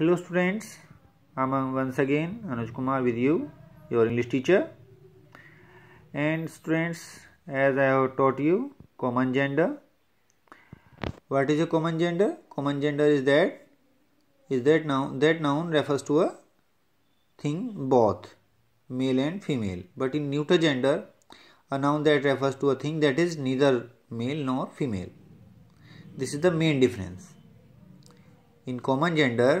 Hello students, I am once again Anuj Kumar with you, your English teacher. And students, as I have taught you, common gender. What is a common gender? Common gender is that is that noun that noun refers to a thing both male and female. But in neuter gender, a noun that refers to a thing that is neither male nor female. This is the main difference. In common gender,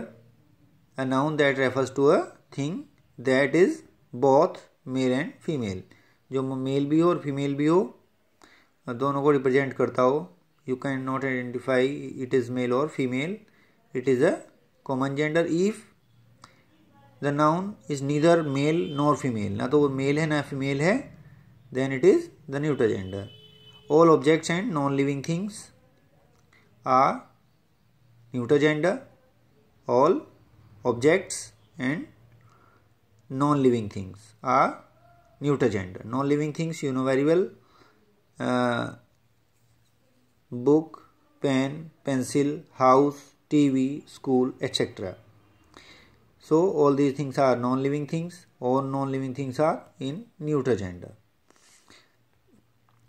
a noun that refers to a thing that is both male and female जो male भी हो और female भी हो दोनों को represent करता हो you can not identify it is male और female it is a common gender if the noun is neither male nor female ना तो वो मेल है ना फीमेल है then it is the neuter gender all objects and non living things are neuter gender all objects and non-living things are gender. Non-living things you know very well. Uh, book, pen, pencil, house, TV, school, etc. So all these things are non-living things. All non-living things are in gender.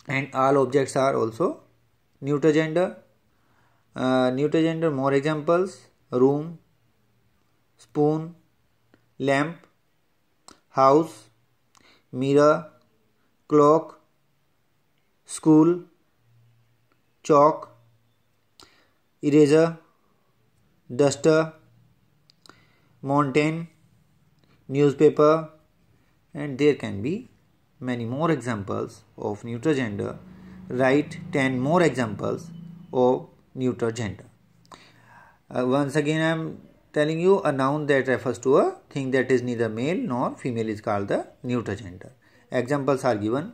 And all objects are also gender. Uh, gender. more examples room spoon, lamp, house, mirror, clock, school, chalk, eraser, duster, mountain, newspaper, and there can be many more examples of neuter Write 10 more examples of neuter uh, once again, I am telling you a noun that refers to a thing that is neither male nor female is called the neuter gender. Examples are given.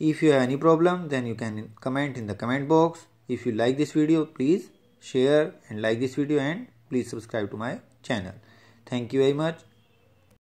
If you have any problem, then you can comment in the comment box. If you like this video, please share and like this video and please subscribe to my channel. Thank you very much.